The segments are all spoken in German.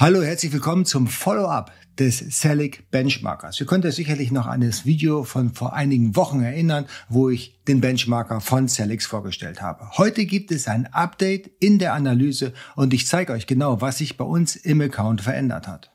Hallo, herzlich willkommen zum Follow-up des Selic Benchmarkers. Ihr könnt euch sicherlich noch an das Video von vor einigen Wochen erinnern, wo ich den Benchmarker von Selix vorgestellt habe. Heute gibt es ein Update in der Analyse und ich zeige euch genau, was sich bei uns im Account verändert hat.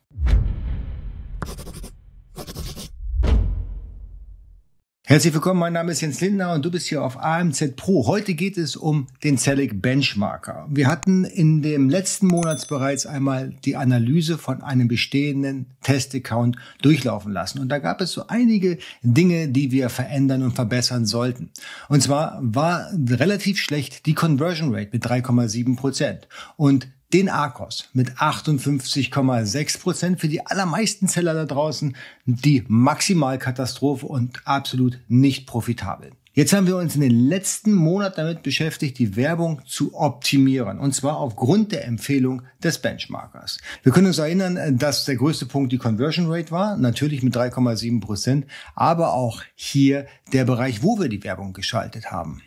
Herzlich willkommen, mein Name ist Jens Lindner und du bist hier auf AMZ Pro. Heute geht es um den Celic Benchmarker. Wir hatten in dem letzten Monat bereits einmal die Analyse von einem bestehenden Testaccount durchlaufen lassen. Und da gab es so einige Dinge, die wir verändern und verbessern sollten. Und zwar war relativ schlecht die Conversion Rate mit 3,7 Prozent. Und den Arcos mit 58,6 für die allermeisten Seller da draußen die Maximalkatastrophe und absolut nicht profitabel. Jetzt haben wir uns in den letzten Monaten damit beschäftigt, die Werbung zu optimieren. Und zwar aufgrund der Empfehlung des Benchmarkers. Wir können uns erinnern, dass der größte Punkt die Conversion Rate war. Natürlich mit 3,7 Prozent. Aber auch hier der Bereich, wo wir die Werbung geschaltet haben.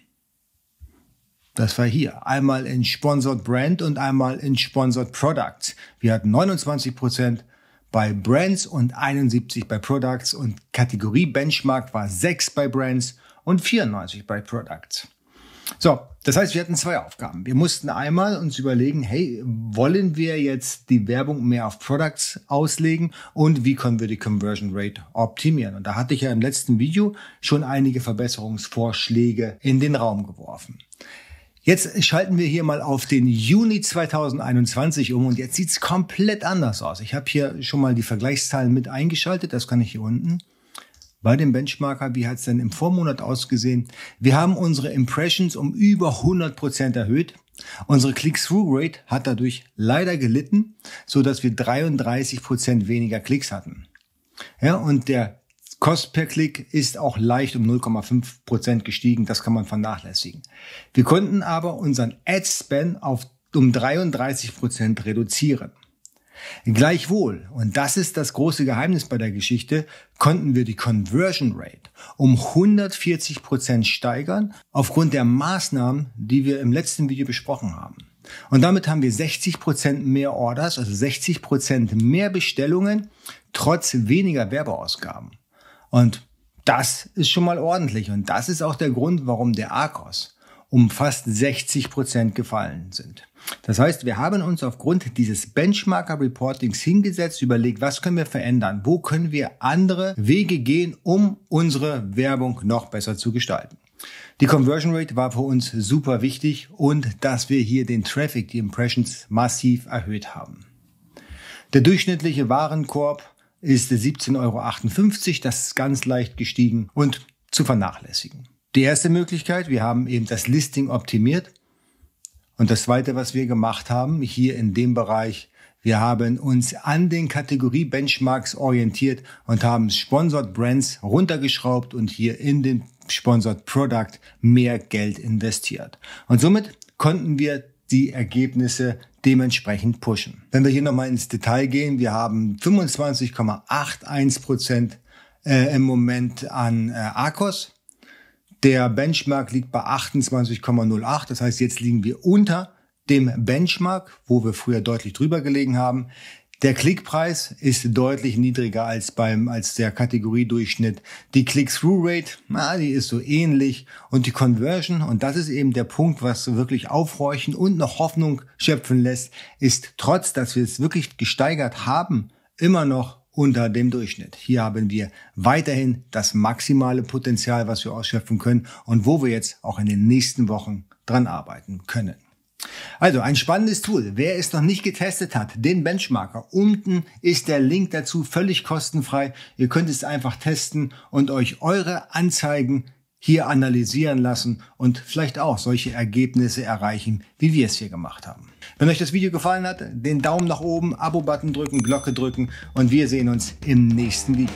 Das war hier. Einmal in Sponsored Brand und einmal in Sponsored Products. Wir hatten 29 Prozent bei Brands und 71 bei Products und Kategorie Benchmark war 6 bei Brands und 94 bei Products. So, das heißt, wir hatten zwei Aufgaben. Wir mussten einmal uns überlegen, hey, wollen wir jetzt die Werbung mehr auf Products auslegen und wie können wir die Conversion Rate optimieren? Und da hatte ich ja im letzten Video schon einige Verbesserungsvorschläge in den Raum geworfen. Jetzt schalten wir hier mal auf den Juni 2021 um und jetzt sieht's komplett anders aus. Ich habe hier schon mal die Vergleichszahlen mit eingeschaltet, das kann ich hier unten. Bei dem Benchmarker, wie hat's denn im Vormonat ausgesehen? Wir haben unsere Impressions um über 100% Prozent erhöht. Unsere Click-Through-Rate hat dadurch leider gelitten, so dass wir 33% Prozent weniger Klicks hatten. Ja, und der Kost per Klick ist auch leicht um 0,5 Prozent gestiegen. Das kann man vernachlässigen. Wir konnten aber unseren Ad-Span auf um 33 Prozent reduzieren. Gleichwohl, und das ist das große Geheimnis bei der Geschichte, konnten wir die Conversion Rate um 140 Prozent steigern aufgrund der Maßnahmen, die wir im letzten Video besprochen haben. Und damit haben wir 60 Prozent mehr Orders, also 60 Prozent mehr Bestellungen, trotz weniger Werbeausgaben. Und das ist schon mal ordentlich. Und das ist auch der Grund, warum der Arcos um fast 60 Prozent gefallen sind. Das heißt, wir haben uns aufgrund dieses Benchmarker-Reportings hingesetzt, überlegt, was können wir verändern, wo können wir andere Wege gehen, um unsere Werbung noch besser zu gestalten. Die Conversion Rate war für uns super wichtig und dass wir hier den Traffic, die Impressions massiv erhöht haben. Der durchschnittliche Warenkorb ist 17,58 Euro. Das ist ganz leicht gestiegen und zu vernachlässigen. Die erste Möglichkeit, wir haben eben das Listing optimiert. Und das zweite, was wir gemacht haben, hier in dem Bereich, wir haben uns an den Kategorie-Benchmarks orientiert und haben Sponsored Brands runtergeschraubt und hier in den Sponsored Product mehr Geld investiert. Und somit konnten wir die Ergebnisse dementsprechend pushen. Wenn wir hier nochmal ins Detail gehen, wir haben 25,81 Prozent äh, im Moment an äh, Arcos. Der Benchmark liegt bei 28,08. Das heißt, jetzt liegen wir unter dem Benchmark, wo wir früher deutlich drüber gelegen haben. Der Klickpreis ist deutlich niedriger als beim als der Kategoriedurchschnitt. Die Click-through-Rate, na, die ist so ähnlich und die Conversion und das ist eben der Punkt, was wirklich aufhorchen und noch Hoffnung schöpfen lässt, ist trotz, dass wir es wirklich gesteigert haben, immer noch unter dem Durchschnitt. Hier haben wir weiterhin das maximale Potenzial, was wir ausschöpfen können und wo wir jetzt auch in den nächsten Wochen dran arbeiten können. Also ein spannendes Tool. Wer es noch nicht getestet hat, den Benchmarker. Unten ist der Link dazu völlig kostenfrei. Ihr könnt es einfach testen und euch eure Anzeigen hier analysieren lassen und vielleicht auch solche Ergebnisse erreichen, wie wir es hier gemacht haben. Wenn euch das Video gefallen hat, den Daumen nach oben, Abo-Button drücken, Glocke drücken und wir sehen uns im nächsten Video.